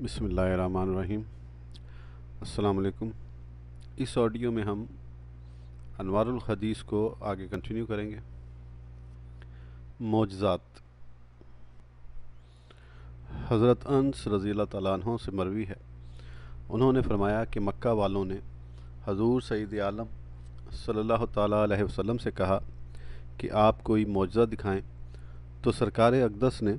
बसमीम अल्लाम इस ऑडियो में हम अनवारदीस को आगे कंटिन्यू करेंगे मोजात हज़रत अनस रज़ी तु से मरवी है उन्होंने फरमाया कि मक्का वालों ने हजूर सईद आलम सल्ला तसलम से कहा कि आप कोई मुआजा दिखाएं तो सरकार अकदस ने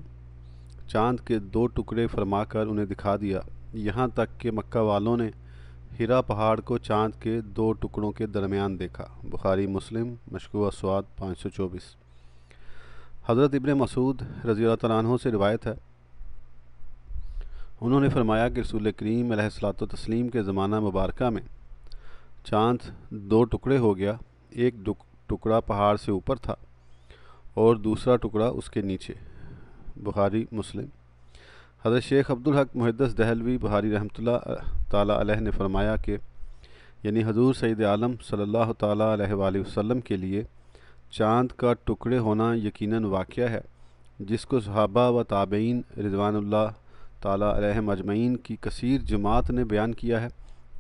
चांद के दो टुकड़े फरमाकर उन्हें दिखा दिया यहाँ तक कि मक्का वालों ने हिरा पहाड़ को चांद के दो टुकड़ों के दरमियान देखा बुखारी मुस्लिम मशकूआ स्वाद पाँच सौ चौबीस हज़रत इबन मसूद रज़ी तनों से रिवायत है उन्होंने फरमाया कि रसूल करीम सलात तस्लीम के ज़माना मुबारक में चांद दो टुकड़े हो गया एक टुकड़ा पहाड़ से ऊपर था और दूसरा टुकड़ा उसके नीचे बुहारी मुस्लिम हज़रत शेख अब्दुल हक मुहदस दहलवी बुहारी रहमत ताली ने फरमाया कि यानी हजूर सैद आलम सल्ह तसलम के लिए चाँद का टुकड़े होना यकीन वाक़ है जिसको सहाबा व ताबेन रिजवानल्ला ताली की कसर जमात ने बयान किया है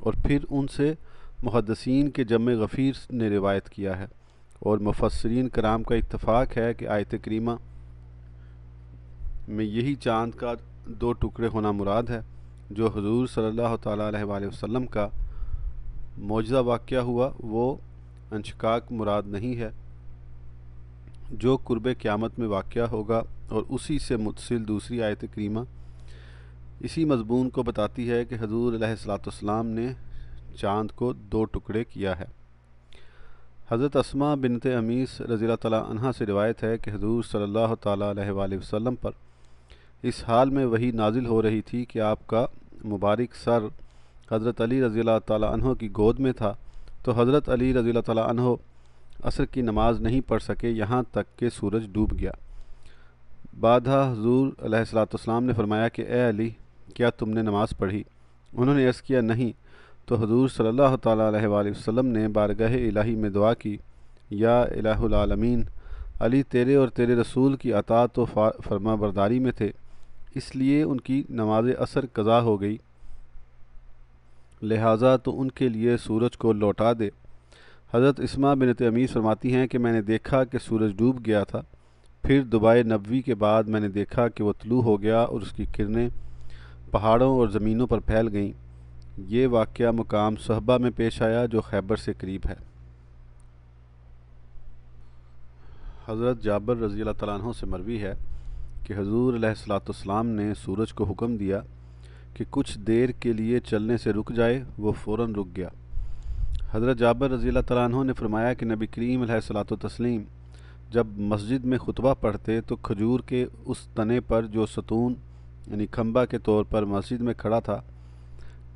और फिर उनसे मुहदसिन के जम गफ़ीर ने रिवायत किया है और मुफसरीन कराम का इतफ़ाक़ है कि आयत करीमा में यही चांद का दो टुकड़े होना मुराद है जो हजूर सल्ला वसम का मौजा वाक़ हुआ वो अंशकाक मुराद नहीं है जो कुर्ब क़्यामत में वाक़ होगा और उसी से मुतसिल दूसरी आयत करीमा इसी मजमून को बताती है कि हजूर सलाम ने चांद को दो टुकड़े किया है हज़रत असमा बिनत अमीस रज़ी तला से रिवायत है कि हजूर सल्ला अलैहि पर इस हाल में वही नाजिल हो रही थी कि आपका मुबारक सर हज़रत अली रज़ी तहों की गोद में था तो हज़रत अली रज़ी तहों असर की नमाज़ नहीं पढ़ सके यहाँ तक के सूरज डूब गया बाधा हजूर सलाम ने फरमाया कि ए अली क्या तुमने नमाज़ पढ़ी उन्होंने अर्ज़ किया नहीं तो हजूर सल्ला वसम ने बारगाह इलाही में दुआ की या इलामीन अली तेरे और तेरे रसूल की अता तो फरमा बरदारी में थे इसलिए उनकी नमाज असर कज़ा हो गई लिहाजा तो उनके लिए सूरज को लौटा दे हज़रत इसमा बिनत अमीर फरमाती हैं कि मैंने देखा कि सूरज डूब गया था फिर दुबई नबी के बाद मैंने देखा कि वह तलू हो गया और उसकी किरणें पहाड़ों और ज़मीनों पर फैल गईं ये वाक़ मुकाम सहबा में पेश आया जो खैबर से करीब है हज़रत जाबर रज़ी अल्लाह तु से मरवी है कि हजूर सलाम ने सूरज को हुक्म दिया कि कुछ देर के लिए चलने से रुक जाए वो फ़ौर रुक गया हज़रत जाबर रज़ी तैन ने फरमाया कि नबी करीम तस्लीम जब मस्जिद में खुतबा पढ़ते तो खजूर के उस तने पर जो सतून यानी खम्बा के तौर पर मस्जिद में खड़ा था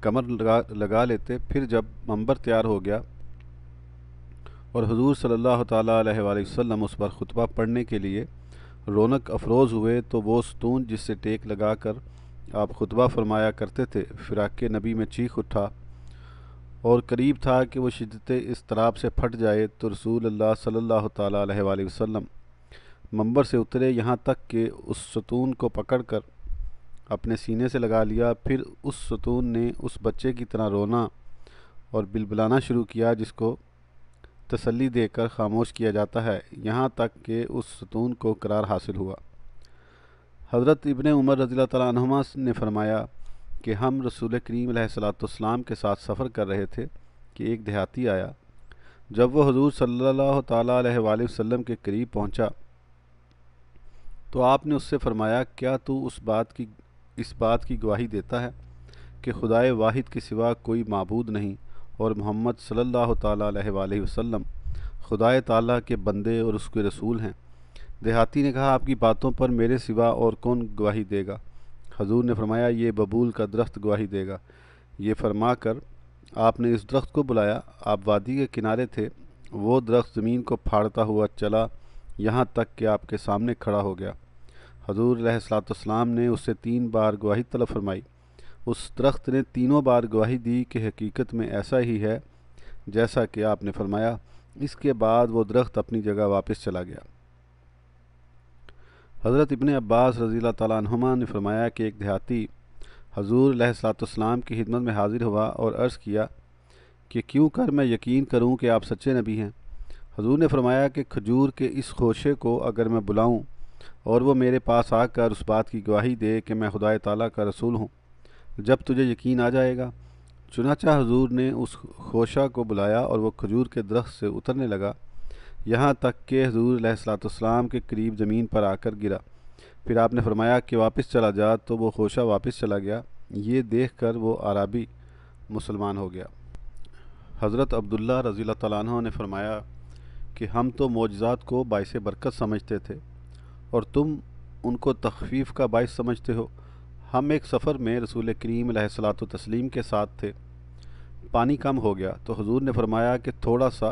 कमर लगा लगा लेते फिर जब मंबर तैयार हो गया और हजूर सल्ला अलैहि उस पर खुतबा पढ़ने के लिए रौनक अफरोज़ हुए तो वो सतून जिससे टेक लगा कर आप खुतबा फरमाया करते थे फिराक नबी में चीख उठा और करीब था कि वो शिदत इस तराब से फट जाए तो रसूल अल्लाह सल्लल्लाहु अलैहि वसल्लम मंबर से उतरे यहाँ तक कि उस सतून को पकड़कर अपने सीने से लगा लिया फिर उस सतून ने उस बच्चे की तरह रोना और बिलबलाना शुरू किया जिसको तसल्ली देकर खामोश किया जाता है यहाँ तक कि उस सतून को करार हासिल हुआ हज़रत इबन उमर रजील तमा ने फरमाया कि हम रसूल करीम सलाम के साथ सफ़र कर रहे थे कि एक देहाती आया जब वह हजूर सल्ला वसम के करीब पहुँचा तो आपने उससे फरमाया क्या तू उस बात की इस बात की गवाही देता है कि खुदाए वाहिद के सिवा कोई मबूद नहीं और मोहम्मद सल्लल्लाहु अलैहि वसल्लम खुदा ताला के बंदे और उसके रसूल हैं देहाती ने कहा आपकी बातों पर मेरे सिवा और कौन गवाही देगा हजूर ने फरमाया ये बबूल का दरख्त गवाही देगा ये फरमा कर आपने इस दरख्त को बुलाया आप वादी के किनारे थे वो दरख्त ज़मीन को फाड़ता हुआ चला यहाँ तक कि आपके सामने खड़ा हो गया हजूर सलाम ने उससे तीन बार गवाही तलब फरमाई उस दरख्त ने तीनों बार गवाही दी कि हकीकत में ऐसा ही है जैसा कि आपने फरमाया इसके बाद वो दरख्त अपनी जगह वापस चला गया हज़रत इबन अब्बास रजील तुमा ने फरमाया कि एक देहाती हजूर सलाम की खिदमत में हाजिर हुआ और अर्ज़ किया कि क्यों कर मैं यकीन करूं कि आप सच्चे नबी हैं हजूर ने फरमाया कि खजूर के इस खोशे को अगर मैं बुलाऊं और वो मेरे पास आकर उस बात की गवाही दे कि मैं खुदा ताला का रसूल हूं तो जब तुझे यकीन आ जाएगा चुनाचा हजूर ने उस खोशा को बुलाया और वह खजूर के दरख्त से उतरने लगा यहाँ तक कि हजूर सलाम के करीब ज़मीन पर आकर गिरा फिर आपने फरमाया कि वापस चला जा तो वो खोशा वापस चला गया ये देख कर वो आरबी मुसलमान हो गया हज़रत अब्दुल्ला रज़ी तैन ने फरमाया कि हम तो मोजात को बायस बरकत समझते थे और तुम उनको तखफीफ़ का बायस समझते हो हम एक सफ़र में रसूल करीम सलात तस्लीम के साथ थे पानी कम हो गया तो हजूर ने फरमाया कि थोड़ा सा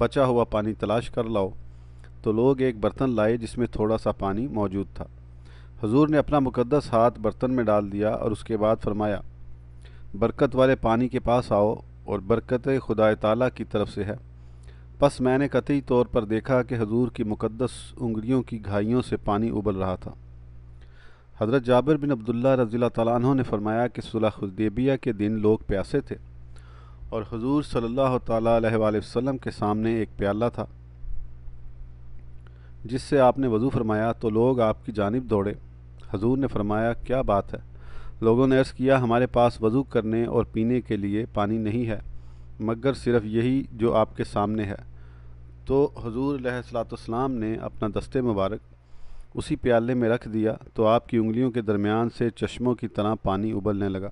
बचा हुआ पानी तलाश कर लाओ तो लोग एक बर्तन लाए जिसमें थोड़ा सा पानी मौजूद था हजूर ने अपना मुक़दस हाथ बर्तन में डाल दिया और उसके बाद फरमाया बरकत वाले पानी के पास आओ और बरकत खुदा ताली की तरफ से है बस मैंने कतई तौर पर देखा कि हजूर की मुकदस उंगलियों की घाइयों से पानी उबल रहा था हज़रत जाबिर बिन अब्दुल्ला रज़ी तैन ने फरमाया कि सुलह के दिन लोग प्यासे थे और हजूर सल्ला तसम के सामने एक प्याला था जिससे आपने वज़ू फरमाया तो लोग आपकी जानब दौड़े हजूर ने फरमाया क्या बात है लोगों ने अर्ज़ किया हमारे पास वज़ू करने और पीने के लिए पानी नहीं है मगर सिर्फ़ यही जो आपके सामने है तो हजूर सलाम ने अपना दस्ते मुबारक उसी प्याले में रख दिया तो आपकी उंगलियों के दरमियान से चश्मों की तरह पानी उबलने लगा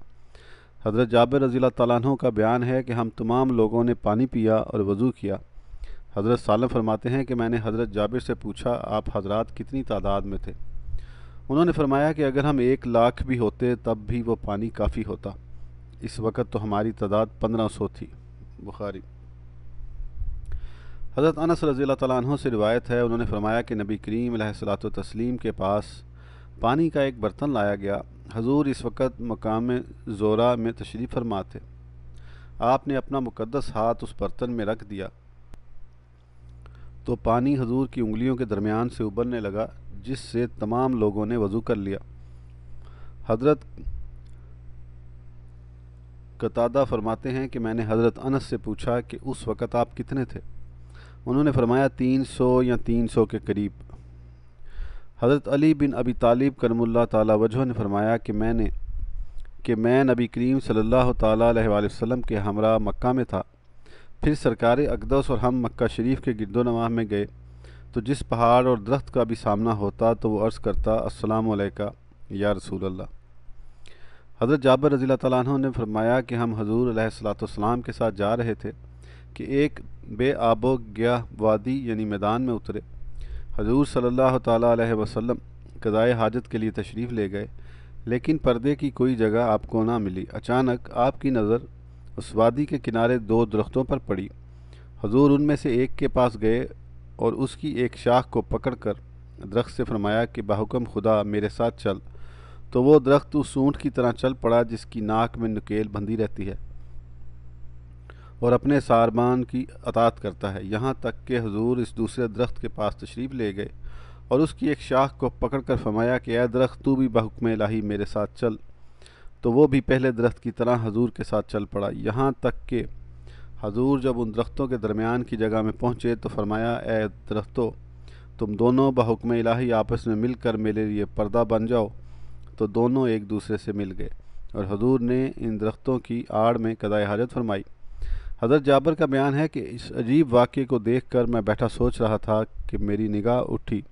हज़रत जाबिर रज़ी तैनों का बयान है कि हम तमाम लोगों ने पानी पिया और वज़ू किया हज़रत सालम फरमाते हैं कि मैंने हज़रत जाबिर से पूछा आप हजरात कितनी तादाद में थे उन्होंने फरमाया कि अगर हम एक लाख भी होते तब भी वो पानी काफ़ी होता इस वक्त तो हमारी तादाद पंद्रह सौ थी बुखारी हज़रत अनस रज़ी तैन से रिवायत है उन्होंने फरमाया कि नबी करीम सलात तस्लीम के पास पानी का एक बर्तन लाया गया हजूर इस वक्त मकाम जोरा में तशरीफ़ फरमा थे आपने अपना मुकदस हाथ उस बर्तन में रख दिया तो पानी हजूर की उंगलियों के दरमियान से उबरने लगा जिससे तमाम लोगों ने वज़ू कर लिया हजरत कतादा फरमाते हैं कि मैंने हज़रत अनस से पूछा कि उस वक़्त आप कितने थे उन्होंने फरमाया तीन सौ या तीन सौ के करीब हज़रत अली बिन अबी तालिब करमुल्ला ताला वजह ने फरमाया कि मैंने कि मैं नबी करीम सल्लल्लाहु अलैहि वसल्लम के हमरा मक्का में था फिर सरकार अकदस और हम मक्का शरीफ के गिरदोनवा में गए तो जिस पहाड़ और दरख्त का भी सामना होता तो वो अर्ज़ करता असलम या रसूल हज़रत जाबर रज़ी तैन ने फरमाया कि हम हजूर सलाम के साथ जा रहे थे कि एक बे गया वादी यानी मैदान में उतरे हजूर सल्ला अलैहि वसल्लम कदाए हाजत के लिए तशरीफ़ ले गए लेकिन पर्दे की कोई जगह आपको ना मिली अचानक आपकी नज़र उस वादी के किनारे दो दरख्तों पर पड़ी हजूर उनमें से एक के पास गए और उसकी एक शाख को पकड़कर दरख्त से फरमाया कि बाहुकम खुदा मेरे साथ चल तो वो दरख्त उस ऊँट की तरह चल पड़ा जिसकी नाक में नकेल बंधी रहती है और अपने सारबान की अतात करता है यहाँ तक कि हजूर इस दूसरे दरख्त के पास तशरीफ़ ले गए और उसकी एक शाख को पकड़ कर फरमाया कि अः दरख्त तू भी बहुकम लाही मेरे साथ चल तो वो भी पहले दरख्त की तरह हजूर के साथ चल पड़ा यहाँ तक कि हजूर जब उन दरख्तों के दरमियान की जगह में पहुँचे तो फरमाया ए दरख्तों तुम दोनों बहुकम इलाही आपस में मिलकर मेरे लिए पर्दा बन जाओ तो दोनों एक दूसरे से मिल गए और हजूर ने इन दरख्तों की आड़ में कदाए हाजत फरमाई हज़रत जाबर का बयान है कि इस अजीब वाक्य को देखकर मैं बैठा सोच रहा था कि मेरी निगाह उठी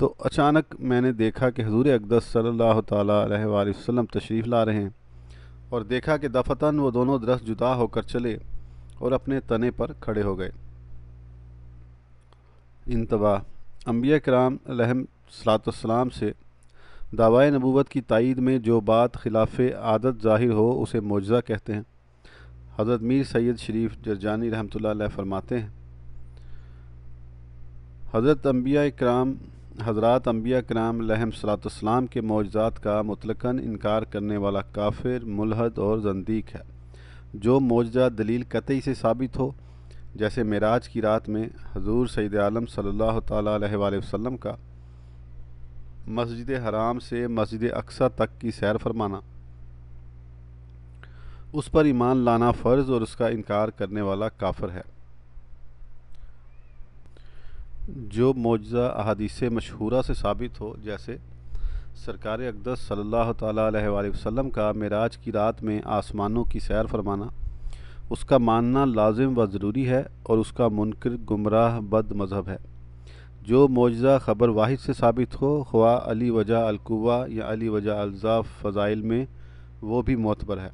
तो अचानक मैंने देखा कि हजूर अकदस सल्लल्लाहु अलैहि वसल्लम तशरीफ़ ला रहे हैं और देखा कि दफतन वो दोनों दरख्त जुदा होकर चले और अपने तने पर खड़े हो गए इंतबा अम्बिया कराम सलातम से दावा नबूत की तइद में जो बात खिलाफ आदत ज़ाहिर हो उसे मौजा कहते हैं हज़रत मीर सैद शरीफ जरजानी रहमत फरमाते हैं हज़रत अम्बिया कराम हज़रत अम्बिया कराम लहम के मौजात का मतलकन इनकार करने वाला काफिर मुलहद और जंदीक है जो मुआजा दलील कतई से साबित हो जैसे मराज की रात में हजूर सैद आलम सल्ला तसलम का मस्जिद हराम से मस्जिद अक्सा तक की सैर फरमाना उस पर ईमान लाना फ़र्ज़ और उसका इनकार करने वाला काफर है जो मुजज़ा अहादीस मशहूरा से साबित हो जैसे सरकार अकदस सल्ला वसम का मराज की रात में आसमानों की सैर फरमाना उसका मानना लाजिम व ज़रूरी है और उसका मुनकर गुमराह बद मज़हब है जो मुजज़ा ख़बर वाहिद से साबित हो ख्वा अली वजह अलकुवा या अली वजह अलजा फ़ज़ाइल में वो भी मोतबर है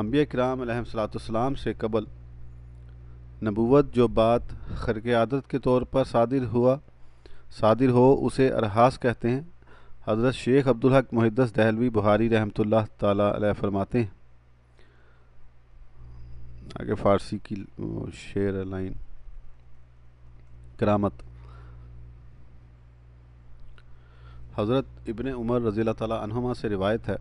अम्बिया कराम सलाम से कबल नबूत जो बात खरक आदत के तौर पर सादिर हुआ सादिर हो उसे अरहास कहते हैं हज़रत शेख अब्दुल्ह हक मुहदस दहलवी बुहारी रहमत ला फरमाते हैं आगे फ़ारसी की शेर लाइन करामत हज़रत इबन उमर रज़ी तमा से रिवायत है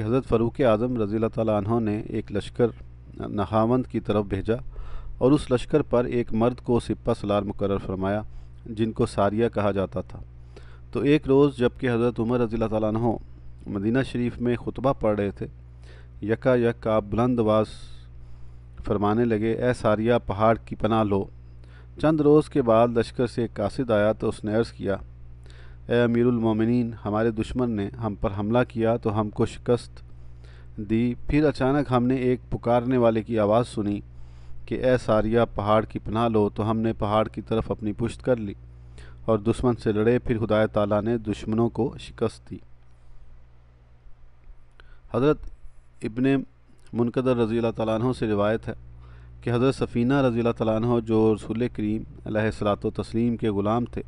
कि हज़रत फ़रूक आज़म रज़ी तहों ने एक लश्कर नहावंद की तरफ भेजा और उस लश्कर पर एक मर्द को सिपा सलार मुकर फरमाया जिनको सारिया कहा जाता था तो एक रोज़ जबकि हज़रत उमर रज़ी तह मदीना शरीफ में खुतबा पढ़ रहे थे यका यक आप बुलंद फरमाने लगे ए सारिया पहाड़ की पना लो चंद रोज़ के बाद लश्कर से एक कासिद आया तो उसने अर्ज़ किया अमीरमिन हमारे दुश्मन ने हम पर हमला किया तो हमको शिकस्त दी फिर अचानक हमने एक पुकारने वाले की आवाज़ सुनी कि ए सारिया पहाड़ की पनाह लो तो हमने पहाड़ की तरफ अपनी पुश्त कर ली और दुश्मन से लड़े फिर खुदा ताला ने दुश्मनों को शिकस्त दी हज़रत इबन मुनकदर रज़ी तैन से रिवायत है कि हज़रत सफ़ीना रज़ी तैन जो रसूल करीम सलात तस्लीम के ग़ुलाम थे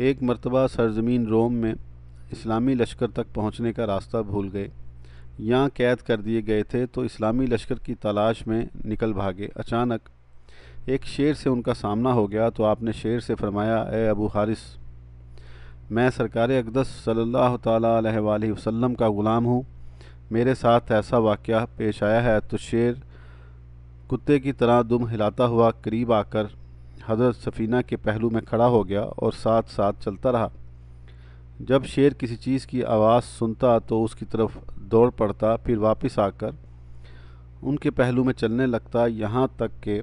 एक मरतबा सरजमीन रोम में इस्लामी लश्कर तक पहुंचने का रास्ता भूल गए यहाँ कैद कर दिए गए थे तो इस्लामी लश्कर की तलाश में निकल भागे अचानक एक शेर से उनका सामना हो गया तो आपने शेर से फरमाया ए अबू हारिस मैं सरकार अकदस सल्लल्लाहु अलैहि वसल्लम का ग़ुलाम हूँ मेरे साथ ऐसा वाक़ पेश आया है तो शेर कुत्ते की तरह दुम हिलाता हुआ करीब आकर हज़रत सफ़ीना के पहलू में खड़ा हो गया और साथ साथ चलता रहा जब शेर किसी चीज़ की आवाज़ सुनता तो उसकी तरफ दौड़ पड़ता फिर वापस आकर उनके पहलू में चलने लगता यहाँ तक कि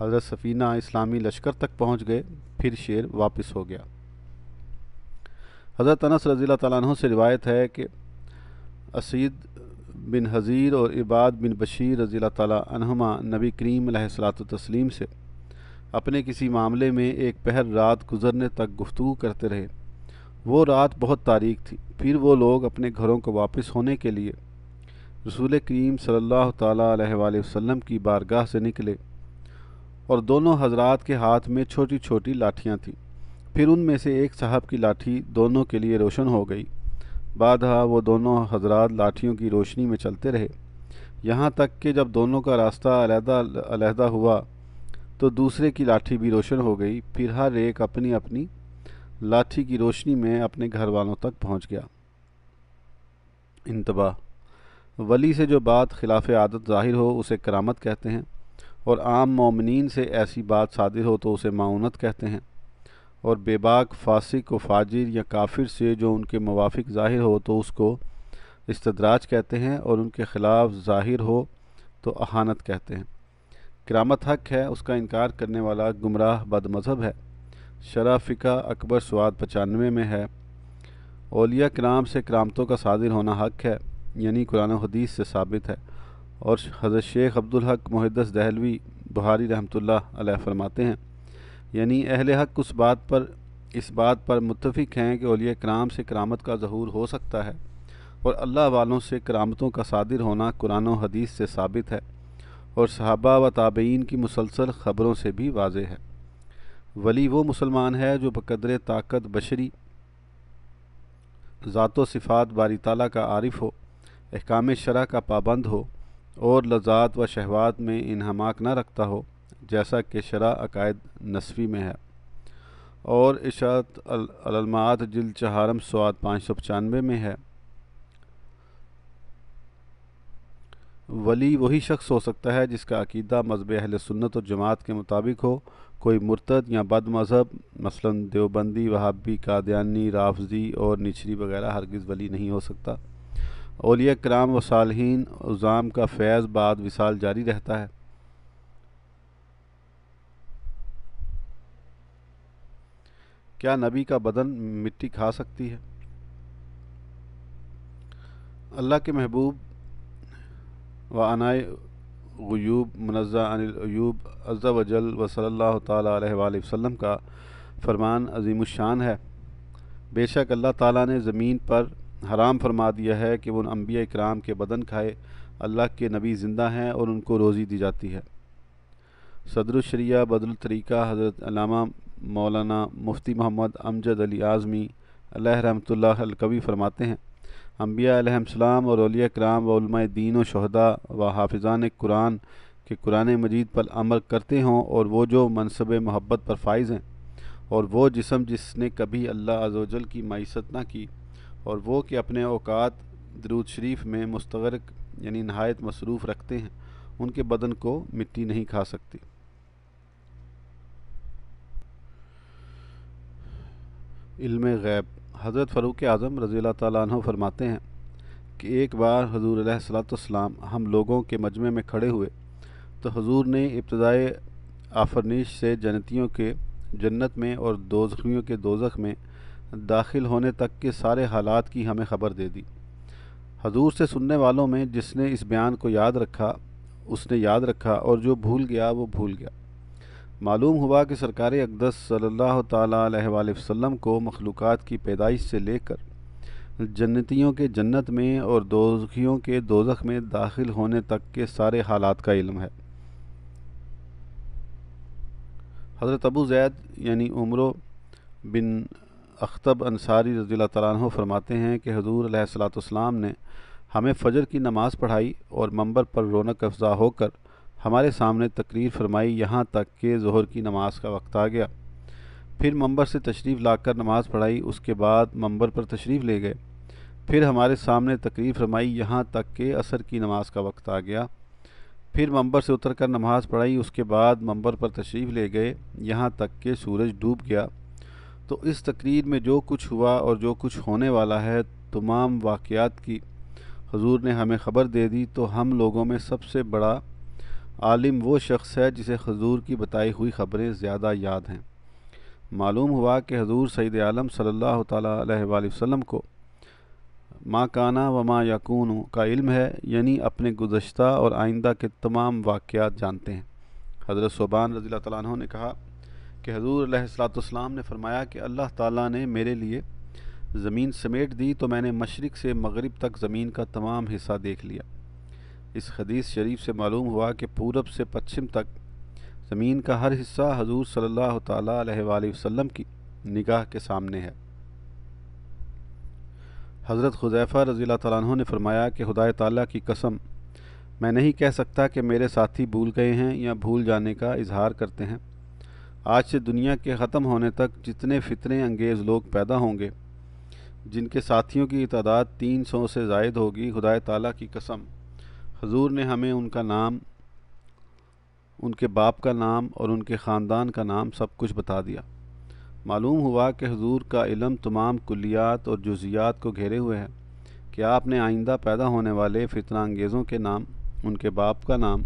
हज़रत सफ़ीना इस्लामी लश्कर तक पहुँच गए फिर शेर वापस हो गया हज़रत अनस रज़ी तैन से रिवायत है कि असीद बिन हज़ीर और इबाद बिन बशीर रज़ी तहमा नबी करीम तस्लीम से अपने किसी मामले में एक पहर रात गुजरने तक गुफ्तु करते रहे वो रात बहुत तारीख थी फिर वो लोग अपने घरों को वापस होने के लिए रसूल करीम सल्ला अलैहि की बारगाह से निकले और दोनों हजरात के हाथ में छोटी छोटी लाठियाँ थीं फिर उनमें से एक साहब की लाठी दोनों के लिए रोशन हो गई बाधा वो दोनों हजरात लाठियों की रोशनी में चलते रहे यहाँ तक कि जब दोनों का रास्ता अलहदा अलहदा हुआ तो दूसरे की लाठी भी रोशन हो गई फिर हर एक अपनी अपनी लाठी की रोशनी में अपने घर वालों तक पहुँच गया इंतबाह वली से जो बात खिलाफ आदत ज़ाहिर हो उसे करामत कहते हैं और आम ममिन से ऐसी बात शादिर हो तो उसे माउनत कहते हैं और बेबाक फासिक व फाजिर या काफिर से जो उनके मुवाफिक ज़ाहिर हो तो उसको इस्तदराज कहते हैं और उनके ख़िलाफ़ ज़ाहिर हो तो अहानत कहते हैं करामत हक है उसका इनकार करने वाला गुमराह बद मजहब है शरा फ़िका अकबर स्वाद पचानवे में है ओलिया कराम से करामतों का सादिर होना हक है यानी कुरान हदीस से साबित है और हज़रत शेख अब्दुल हक मुहदस दहलवी बुहारी रहमतुल्लाह अलैह फरमाते हैं यानी अहल हक उस बात पर इस बात पर मुतफिक हैं कि ओलिया कराम से करामत का जहूर हो सकता है और अल्लाह वालों से करामतों का सादिर होना कुरान हदीस से साबित है और सहाबा व ताबेन की मुसलसल ख़बरों से भी वाज है वली वो मुसलमान है जो बकदर ताकत बशरी ज़ातो सिफ़ात बारी तला का आरिफ हो अहकाम शरा का पाबंद हो और लजात व शहवात में इनहमाक न रखता हो जैसा कि शरा अकायद नसवी में है और इशात अलमात जिल चहारम स्वाद पाँच सौ पचानवे में है वली वही शख्स हो सकता है जिसका अकीदा मजहब अहल सुन्नत और जमात के मुताबिक हो कोई मुर्तद या बद मज़हब मसलन देवबंदी वहाबी कादयानी राफजी और निचरी वगैरह हरगिज़ वली नहीं हो सकता ओलिया कराम व सालहीन उज़ाम का फैज़ बाद विसाल जारी रहता है क्या नबी का बदन मिट्टी खा सकती है अल्लाह के महबूब व अनाय गयूब मनज़ा अनिलयूब अज़ा वजल व सल्ला वसम का फरमान अजीम शान है बेशक अल्लाह ताला ने ज़मीन पर हराम फरमा दिया है कि उन अम्बिया इकराम के बदन खाए अल्लाह के नबी ज़िंदा हैं और उनको रोज़ी दी जाती है सदरशरिया बदलतरीका हज़रत मौलाना मुफ्ती मोहम्मद अमजद अली आज़मी रहमतल्लाकवी फरमाते हैं अम्बियाम और अलिया कराम वलमा दीन व शहदा व हाफिजान कुरान के कुरान मजीद पर अमल करते हों और वो जो मनसब महब्बत पर फाइज़ हैं और वो जिसम जिसने कभी अल्लाह अजोजल की मीसत ना की और वो कि अपने अवकात दरूद शरीफ में मुस्तरक यानी नहायत मसरूफ़ रखते हैं उनके बदन को मिट्टी नहीं खा सकती इल्म गैब हज़रत फ़रूक़ आज़म रज़ी तह फरमाते हैं कि एक बार हजूर सलाम हम लोगों के मजमे में खड़े हुए तो हजूर ने इब्तदाई आफरनीश से जन्नतियों के जन्नत में और दोजखियों के दोजख में दाखिल होने तक के सारे हालात की हमें खबर दे दी हजूर से सुनने वालों में जिसने इस बयान को याद रखा उसने याद रखा और जो भूल गया वो भूल गया मालूम हुआ कि सरकार अकदस सल्लल्लाहु अलैहि को मखलूक़ की पैदाइश से लेकर जन्नतियों के जन्नत में और दोजखियों के दोजख में दाखिल होने तक के सारे हालात का इल्म है हज़रत अबू जैद यानी उम्र बिन अख्तब अंसारी रजील तु फरमाते हैं कि हजूर सलाम ने हमें फ़जर की नमाज़ पढ़ाई और मंबर पर रौनक अफजा होकर हमारे सामने तकरीर फरमाई यहाँ तक कि जहर की नमाज का वक्त आ गया फिर मंबर से तशरीफ़ लाकर नमाज पढ़ाई उसके बाद मंबर पर तशरीफ़ ले गए फिर हमारे सामने तकरीर फरमाई यहाँ तक के असर की नमाज का वक्त आ गया फिर मंबर से उतर कर नमाज पढ़ाई उसके बाद मंबर पर तशरीफ़ ले गए यहाँ तक के सूरज डूब गया तो इस तकरीर में जो कुछ हुआ और जो कुछ होने वाला है तमाम वाक़ की हजूर ने हमें ख़बर दे दी तो हम लोगों में सबसे बड़ा आलिम वो शख्स है जिसे हजूर की बताई हुई ख़बरें ज़्यादा याद हैं मालूम हुआ कि हजूर सईद आलम सल्ला तसलम को माँ काना व माँ यकून का इल्म है यानी अपने गुजशत और आइंदा के तमाम वाक़ात जानते हैं हज़रत सोबान रज़ी तु ने कहा कि हजूर सलाम ने फरमाया कि अल्लाह ताली ने मेरे लिए ज़मीन समेट दी तो मैंने मशरक़ से मगरब तक ज़मीन का तमाम हिस्सा देख लिया इस हदीस शरीफ से मालूम हुआ कि पूरब से पश्चिम तक ज़मीन का हर हिस्सा हजूर सल्लल्लाहु अलैहि वसल्लम की निगाह के सामने है हज़रत खुजैफ़ा रज़ी तु ने फरमाया कि खुदा ताली की कसम मैं नहीं कह सकता कि मेरे साथी भूल गए हैं या भूल जाने का इजहार करते हैं आज से दुनिया के ख़त्म होने तक जितने फितने अंगेज़ लोग पैदा होंगे जिनके साथियों की तादाद तीन सौ से जायद होगी खुदा ताला की कसम हजूर ने हमें उनका नाम उनके बाप का नाम और उनके ख़ानदान का नाम सब कुछ बता दिया मालूम हुआ कि हजूर का इलम तमाम कुलियात और जुजियात को घेरे हुए है कि आपने आइंदा पैदा होने वाले फितना अंगेज़ों के नाम उनके बाप का नाम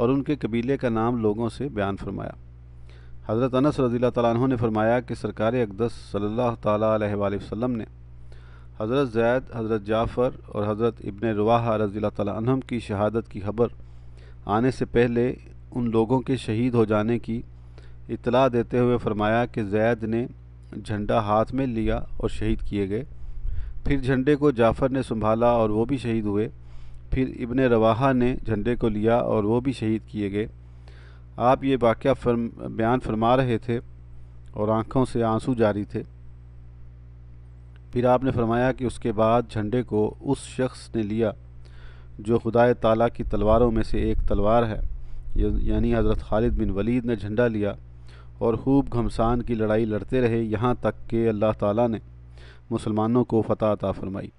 और उनके कबीले का नाम लोगों से बयान फरमाया हज़रत अनस रज़ी तैन ने फरमाया कि सरकार अकदस सल्ला तसम ने हज़रत जैद हज़रत जाफ़र और हज़रत इबन रवाहा रज़ी तम की शहादत की खबर आने से पहले उन लोगों के शहीद हो जाने की इतला देते हुए फरमाया कि जैद ने झंडा हाथ में लिया और शहीद किए गए फिर झंडे को जाफ़र ने संभाला और वो भी शहीद हुए फिर इबन रवाहा ने झंडे को लिया और वो भी शहीद किए गए आप ये वाक़ फर्म बयान फरमा रहे थे और आँखों से आंसू जारी थे फिर आपने फरमाया कि उसके बाद झंडे को उस शख्स ने लिया जो खुदा ताला की तलवारों में से एक तलवार है यानी हज़रत खालिद बिन वलीद ने झंडा लिया और खूब घमसान की लड़ाई लड़ते रहे यहाँ तक कि अल्लाह ताला ने मुसलमानों को फतह अता फरमाई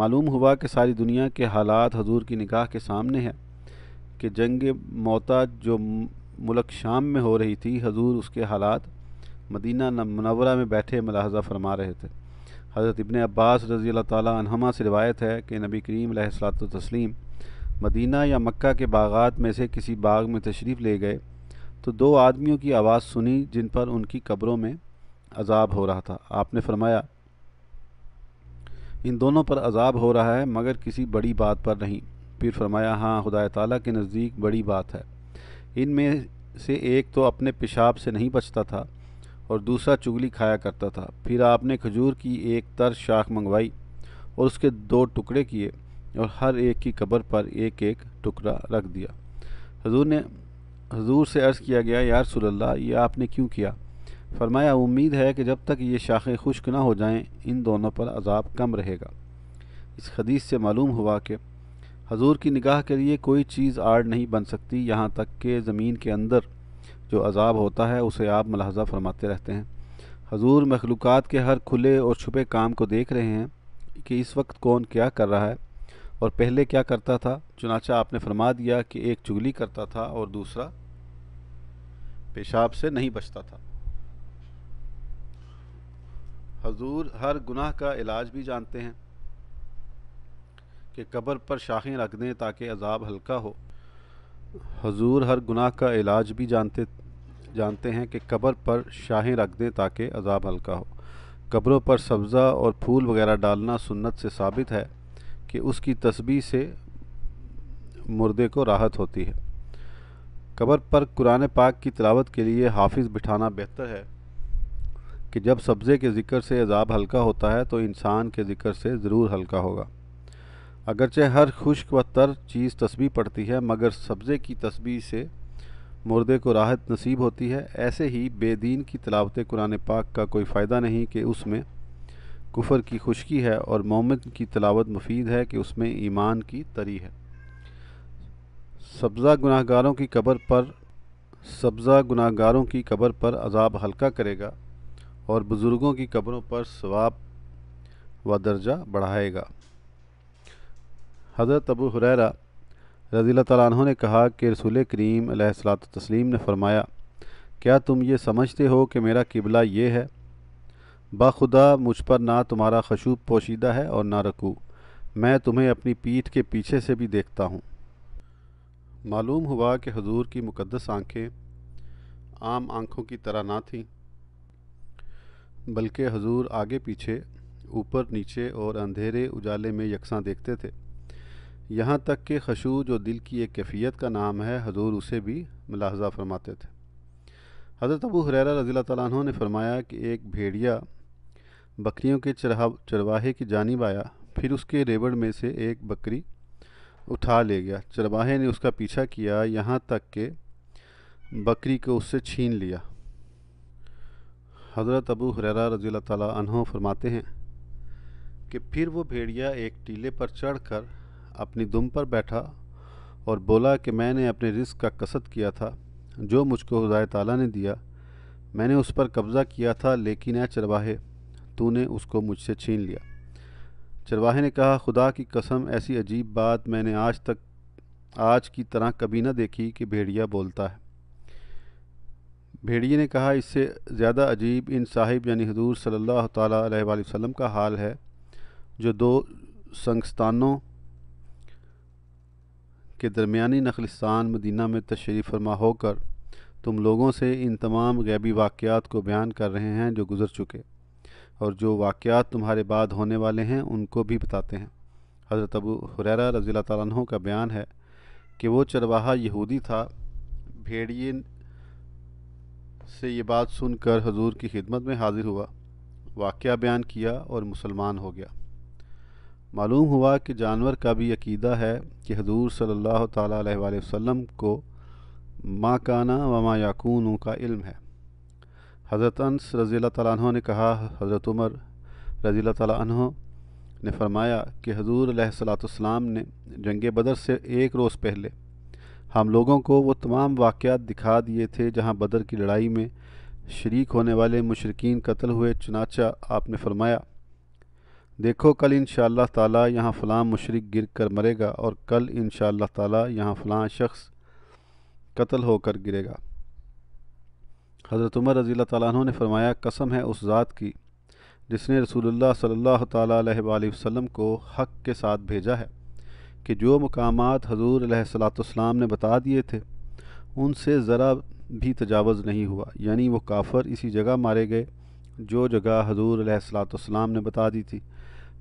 मालूम हुआ कि सारी दुनिया के हालात हजूर की निकाह के सामने है कि जंग मोता जो मुल्क शाम में हो रही थी हजूर उसके हालात मदीना मनवरा में बैठे मलाहजा फरमा रहे थे हज़रत इबन अब्बास रज़ी तमा से रिवायत है कि नबी करीम तस्लीम मदीना या मक्का के बागात में से किसी बाग में तशरीफ़ ले गए तो दो आदमियों की आवाज़ सुनी जिन पर उनकी कब्रों में अजाब हो रहा था आपने फरमाया इन दोनों पर अजाब हो रहा है मगर किसी बड़ी बात पर नहीं फिर फरमाया हाँ खुदा ताली के नज़दीक बड़ी बात है इन में से एक तो अपने पेशाब से नहीं बचता था और दूसरा चुगली खाया करता था फिर आपने खजूर की एक तर शाख मंगवाई और उसके दो टुकड़े किए और हर एक की कब्र पर एक एक टुकड़ा रख दिया हजूर ने हजूर से अर्ज़ किया गया यार सुल्ला ये आपने क्यों किया फरमाया उम्मीद है कि जब तक ये शाखें खुश्क ना हो जाएं इन दोनों पर अजाब कम रहेगा इस हदीस से मालूम हुआ कि हजूर की निगाह के लिए कोई चीज़ आड़ नहीं बन सकती यहाँ तक कि ज़मीन के अंदर जो अजाब होता है उसे आप मुलाजा फरमाते रहते हैं हजूर मखलूक के हर खुले और छुपे काम को देख रहे हैं कि इस वक्त कौन क्या कर रहा है और पहले क्या करता था चुनाचा आपने फरमा दिया कि एक चुगली करता था और दूसरा पेशाब से नहीं बचता था हजूर हर गुनाह का इलाज भी जानते हैं कि कब्र पर शाखें रख दें ताकि अजाब हल्का हो हजूर हर गुनाह का इलाज भी जानते जानते हैं कि कब्र पर शाहें रख दें ताकि अजाब हल्का हो कब्रों पर सब्ज़ा और फूल वगैरह डालना सुन्नत से साबित है कि उसकी तस्बी से मुर्दे को राहत होती है कब्र पर कुरान पाक की तलावत के लिए हाफिज़ बिठाना बेहतर है कि जब सब्ज़े के ज़िक्र से अजाब हल्का होता है तो इंसान के ज़िक्र से ज़रूर हल्का होगा अगरचे हर खुश्क व तर चीज़ तस्बी पड़ती है मगर सब्ज़े की तस्बी से मुर्दे को राहत नसीब होती है ऐसे ही बेदीन की तलावत कुरान पाक का कोई फ़ायदा नहीं कि उसमें कुफर की खुशकी है और मोमिन की तलावत मुफीद है कि उसमें ईमान की तरी है सब्ज़ा गुनाहगारों की कबर पर सब्ज़ा गुनाहगारों की कबर पर अजाब हल्का करेगा और बुज़ुर्गों की कबरों पर स्वाब व दर्जा बढ़ाएगा हज़रत अबू हुररा रज़ी तु ने कहा कि रसूल करीम तस्लीम ने फरमाया क्या तुम ये समझते हो कि मेरा किबला ये है बाखुदा मुझ पर ना तुम्हारा खशूब पोशीदा है और ना रखू मैं तुम्हें अपनी पीठ के पीछे से भी देखता हूँ मालूम हुआ कि हजूर की मुकदस आँखें आम आँखों की तरह ना थीं बल्कि हजूर आगे पीछे ऊपर नीचे और अंधेरे उजाले में यकसा देखते थे यहाँ तक कि खशू जो दिल की एक कैफियत का नाम है हजूर उसे भी मुलाजा फरमाते थे हज़रत अबू हुरर रज़ी तु ने फरमाया कि एक भेड़िया बकरियों के चरहा चरवाहे की जानब आया फिर उसके रेबड़ में से एक बकरी उठा ले गया चरवाहे ने उसका पीछा किया यहाँ तक के बकरी को उससे छीन लिया हज़रत अबू हर रज़ी तु फरमाते हैं कि फिर वो भेड़िया एक टीले पर चढ़ अपनी दुम पर बैठा और बोला कि मैंने अपने रिस्क का कसद किया था जो मुझको खुदाए ताला ने दिया मैंने उस पर कब्ज़ा किया था लेकिन ऐ चरवाहे तूने उसको मुझसे छीन लिया चरवाहे ने कहा खुदा की कसम ऐसी अजीब बात मैंने आज तक आज की तरह कभी ना देखी कि भेड़िया बोलता है भेड़िए ने कहा इससे ज़्यादा अजीब इन साहिब यानी हजूर सल्लल्लाहु अलैहि वसल्लम का हाल है जो दो संस्थानों के दरमियानी नखलिस्तान मदीना में तशरीफ़ फरमा होकर तुम लोगों से इन तमाम गैबी वाक़ात को बयान कर रहे हैं जो गुज़र चुके और जो वाक़ात तुम्हारे बाद होने वाले हैं उनको भी बताते हैं हज़रत अबू हुररा रज़ी तु का बयान है कि वो चरवाहा यहूदी था भेड़िए से ये बात सुनकर हजूर की खिदमत में हाजिर हुआ वाक़ बयान किया और मुसलमान हो गया मालूम हुआ कि जानवर का भी अकीदा है कि हजूर सल्ला वसम को माँ काना व माँ याकूनों का इल्म है हज़रत अनस रज़ी तु ने कहा हज़रत उमर रज़ी तु ने फरमाया कि हजूर सलाम ने जंग बदर से एक रोज़ पहले हम लोगों को वो तमाम वाक़ दिखा दिए थे जहाँ बदर की लड़ाई में शरीक होने वाले मुशरकिन कत्ल हुए चनाचा आपने फरमाया देखो कल इन ताला यहाँ फ़लाँ मशरक गिर कर मरेगा और कल इन ताला यहाँ फ़लाँ शख्स कत्ल होकर गिरेगा हज़रत उमर रज़ी तु ने फरमाया कसम है उस ज़ात की जिसने रसूलुल्लाह सल्लल्लाहु अलैहि वसल्लम को हक के साथ भेजा है कि जो मकाम हजूर सलाम ने बता दिए थे उनसे ज़रा भी तजावज़ नहीं हुआ यानी वो काफ़र इसी जगह मारे गए जो जगह हजूर सलाम ने बता दी थी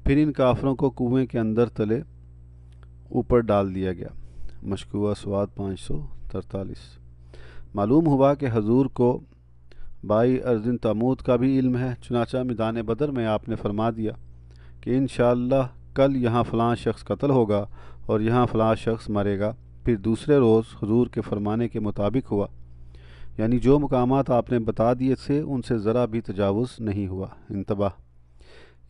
फिर इन काफरों को कुएं के अंदर तले ऊपर डाल दिया गया मशकुआ स्वाद पाँच सौ तरतालीस मालूम हुआ कि हजूर को बाई अर्जिन तमूद का भी इल्म है चुनाचा मैदान बदर में आपने फरमा दिया कि इन कल यहाँ फ़लाँ शख्स कत्ल होगा और यहाँ फ़लाँ शख्स मरेगा फिर दूसरे रोज़ हजूर के फरमाने के मुताबिक हुआ यानी जो मकाम आपने बता दिए थे उनसे ज़रा भी तजावज़ नहीं हुआ इंतबाह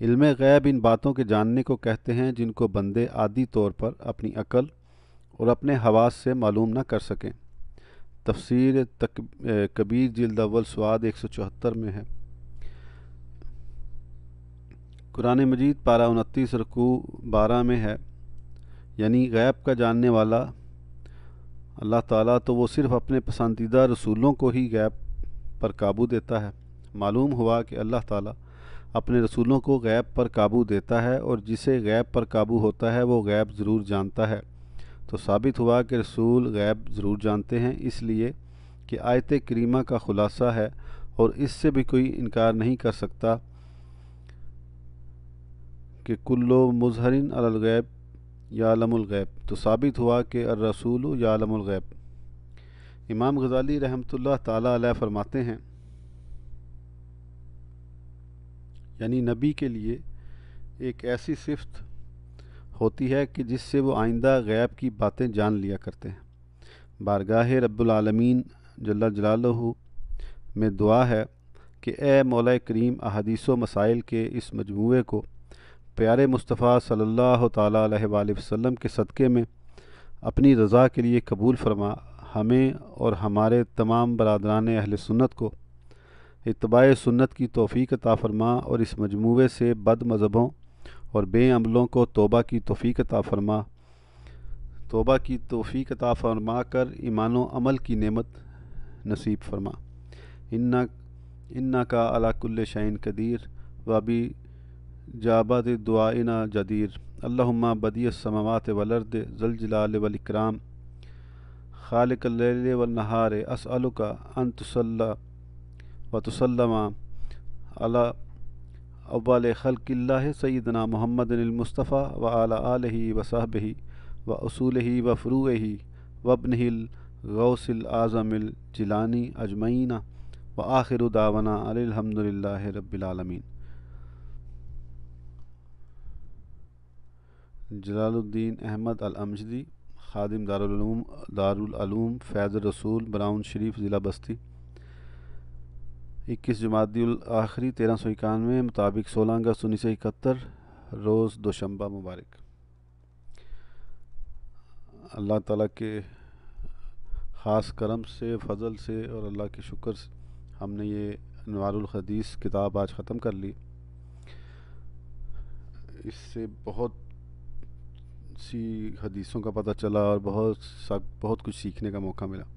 इल्म गैब इन बातों के जानने को कहते हैं जिनको बंदे आदि तौर पर अपनी अकल और अपने हवास से मालूम ना कर सकें तफसीर तक कबीर जिल्द अव्वल स्वाद एक सौ चौहत्तर में है कुरान मजीद पारा उनतीस रकू बारह में है यानी गैब का जानने वाला अल्लाह ताला तो वो सिर्फ़ अपने पसंदीदा रसूलों को ही गैब पर काबू देता है मालूम हुआ कि अल्लाह ताला अपने रसूलों को गैब पर काबू देता है और जिसे गैब पर काबू होता है वो गैब ज़रूर जानता है तो साबित हुआ कि रसूल गैब ज़रूर जानते हैं इसलिए कि आयत करीमा का ख़ुलासा है और इससे भी कोई इनकार नहीं कर सकता कि कुल्लो मुजहरिन अलगैब या तो साबित हुआ कि रसूल या इमाम गज़ाली रहमत ला फरमाते हैं यानी नबी के लिए एक ऐसी सिफ्त होती है कि जिससे वो आइंदा गैब की बातें जान लिया करते हैं बारगाह रब्लमीन जल्ला जलालहू में दुआ है कि ए मौल करीम अहादीस मसाइल के इस मजमू को प्यारे मुस्तफ़ा सल्लल्लाहु अलैहि वसल्लम के सदक़े में अपनी रज़ा के लिए कबूल फरमा हमें और हमारे तमाम बरदरान अहल सुन्नत को इतबा सुन्नत की तोफ़ी ताफ़रमा और इस मजमू से बद मज़हबों और बेअमलों को तोबा की तोफ़ी ताफ़रमा तोबा की तोफ़ी ताफरमा कर ईमान अमल की नेमत नसीब फरमा इन्ना इन्ना का अलाकुल्ल शाइन कदीर वाबी जाबाद दुआना जदीर अल्लाम बदी समावत वलर्द जलजलाल वलकराम खालिकल वनहार असअल का वतसलम अला अव्वल खलकिल्ला सैदना महमदनमस्तफ़ा व अला आलि वसाहब व असूल व फ़रू वबनहिल गौसिल आज़मिल जिलानी अजमैना व आखिर उदावना अलहमदिल्ला रबालमीन जलालुद्दीन अहमद अलअमजदी खादिम दारूम दारूम फैज़ रसूल ब्राउन शरीफ ज़िला बस्ती इक्कीस जमातुल आखिरी तेरह सौ इक्यानवे मुताबिक सोलह अगस्त उन्नीस सौ इकहत्तर रोज़ दोशंबा मुबारक अल्लाह ताला के ख़ास करम से फजल से और अल्लाह के शुक्र से हमने ये अनवारदीस किताब आज ख़त्म कर ली इससे बहुत सी हदीसों का पता चला और बहुत सब बहुत कुछ सीखने का मौका मिला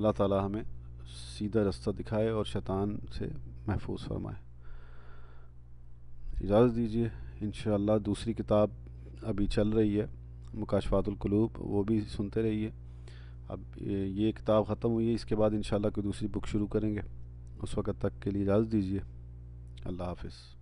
अल्लाह ताला हमें सीधा रास्ता दिखाए और शैतान से महफूज फरमाए इजाज़त दीजिए इन दूसरी किताब अभी चल रही है मुकाशवातुलकलूब वो भी सुनते रहिए अब ये किताब ख़त्म हुई है इसके बाद इन कोई दूसरी बुक शुरू करेंगे उस वक़्त तक के लिए इजाज़त दीजिए अल्लाह हाफिज़